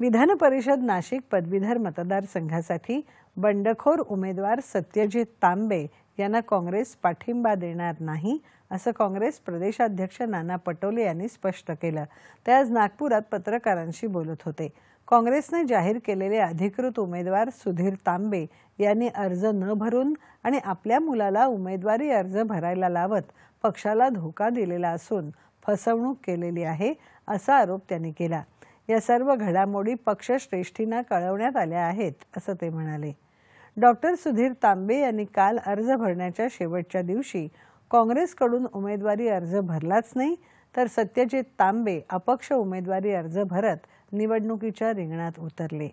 विधान परिषद नाशिक पदवीधर मतदारसंघासाठी बंडखोर उमेदवार सत्यजित तांबे यांना काँग्रेस पाठिंबा देणार नाही असं काँग्रेस प्रदेशाध्यक्ष नाना पटोले यांनी स्पष्ट केलं ते आज नागपुरात पत्रकारांशी बोलत होते काँग्रेसने जाहीर केलेले अधिकृत उमेदवार सुधीर तांबे यांनी अर्ज न भरून आणि आपल्या मुलाला उमेदवारी अर्ज भरायला लावत पक्षाला धोका दिलेला असून फसवणूक केलेली आहे असा आरोप त्यांनी केला या सर्व घडामोडी पक्षश्रेष्ठींना कळवण्यात आल्या आहेत असं ते म्हणाले डॉक्टर सुधीर तांबे यांनी काल अर्ज भरण्याच्या शेवटच्या दिवशी काँग्रेसकडून उमेदवारी अर्ज भरलाच नाही तर सत्यजित तांबे अपक्ष उमेदवारी अर्ज भरत निवडणुकीच्या रिंगणात उतरले